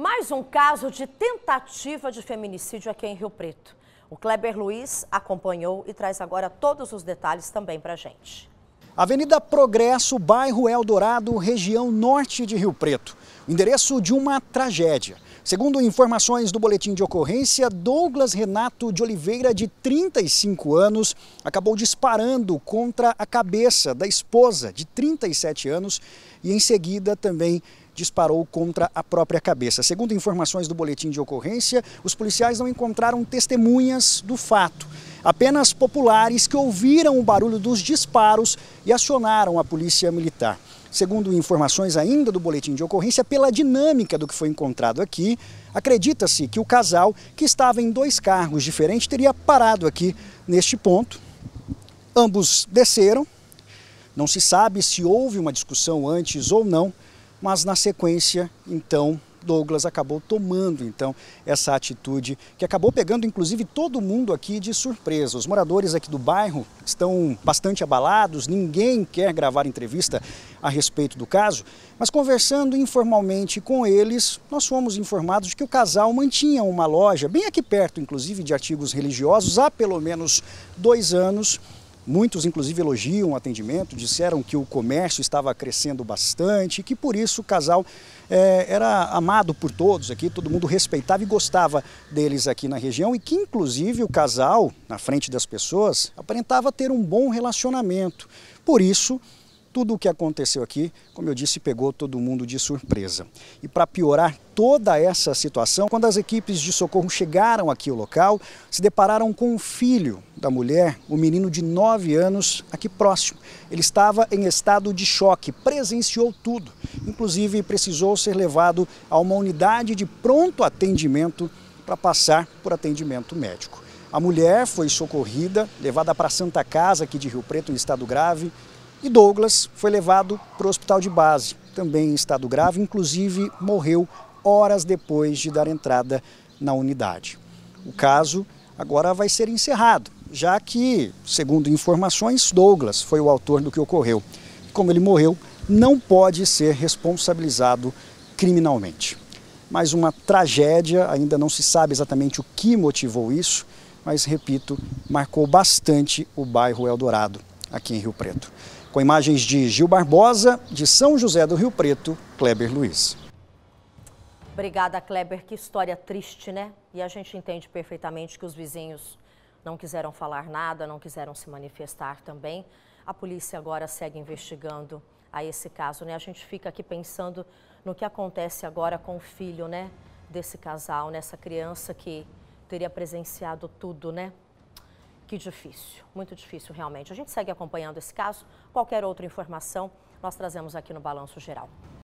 Mais um caso de tentativa de feminicídio aqui em Rio Preto. O Kleber Luiz acompanhou e traz agora todos os detalhes também para a gente. Avenida Progresso, bairro Eldorado, região norte de Rio Preto. endereço de uma tragédia. Segundo informações do boletim de ocorrência, Douglas Renato de Oliveira, de 35 anos, acabou disparando contra a cabeça da esposa, de 37 anos, e em seguida também disparou contra a própria cabeça. Segundo informações do boletim de ocorrência, os policiais não encontraram testemunhas do fato, apenas populares que ouviram o barulho dos disparos e acionaram a polícia militar. Segundo informações ainda do boletim de ocorrência, pela dinâmica do que foi encontrado aqui, acredita-se que o casal, que estava em dois carros diferentes, teria parado aqui neste ponto. Ambos desceram. Não se sabe se houve uma discussão antes ou não mas na sequência, então, Douglas acabou tomando então essa atitude que acabou pegando inclusive todo mundo aqui de surpresa. Os moradores aqui do bairro estão bastante abalados, ninguém quer gravar entrevista a respeito do caso, mas conversando informalmente com eles, nós fomos informados de que o casal mantinha uma loja bem aqui perto, inclusive de artigos religiosos, há pelo menos dois anos Muitos, inclusive, elogiam o atendimento, disseram que o comércio estava crescendo bastante, que por isso o casal é, era amado por todos aqui, todo mundo respeitava e gostava deles aqui na região e que, inclusive, o casal, na frente das pessoas, aparentava ter um bom relacionamento. Por isso, tudo o que aconteceu aqui, como eu disse, pegou todo mundo de surpresa. E para piorar toda essa situação, quando as equipes de socorro chegaram aqui ao local, se depararam com o filho da mulher, o um menino de 9 anos, aqui próximo. Ele estava em estado de choque, presenciou tudo, inclusive precisou ser levado a uma unidade de pronto atendimento para passar por atendimento médico. A mulher foi socorrida, levada para Santa Casa, aqui de Rio Preto, em estado grave, e Douglas foi levado para o hospital de base, também em estado grave, inclusive morreu horas depois de dar entrada na unidade. O caso agora vai ser encerrado, já que, segundo informações, Douglas foi o autor do que ocorreu. Como ele morreu, não pode ser responsabilizado criminalmente. Mais uma tragédia, ainda não se sabe exatamente o que motivou isso, mas repito, marcou bastante o bairro Eldorado, aqui em Rio Preto. Com imagens de Gil Barbosa, de São José do Rio Preto, Kleber Luiz. Obrigada, Kleber. Que história triste, né? E a gente entende perfeitamente que os vizinhos não quiseram falar nada, não quiseram se manifestar também. A polícia agora segue investigando a esse caso, né? A gente fica aqui pensando no que acontece agora com o filho, né? Desse casal, nessa criança que teria presenciado tudo, né? Que difícil, muito difícil realmente. A gente segue acompanhando esse caso. Qualquer outra informação nós trazemos aqui no Balanço Geral.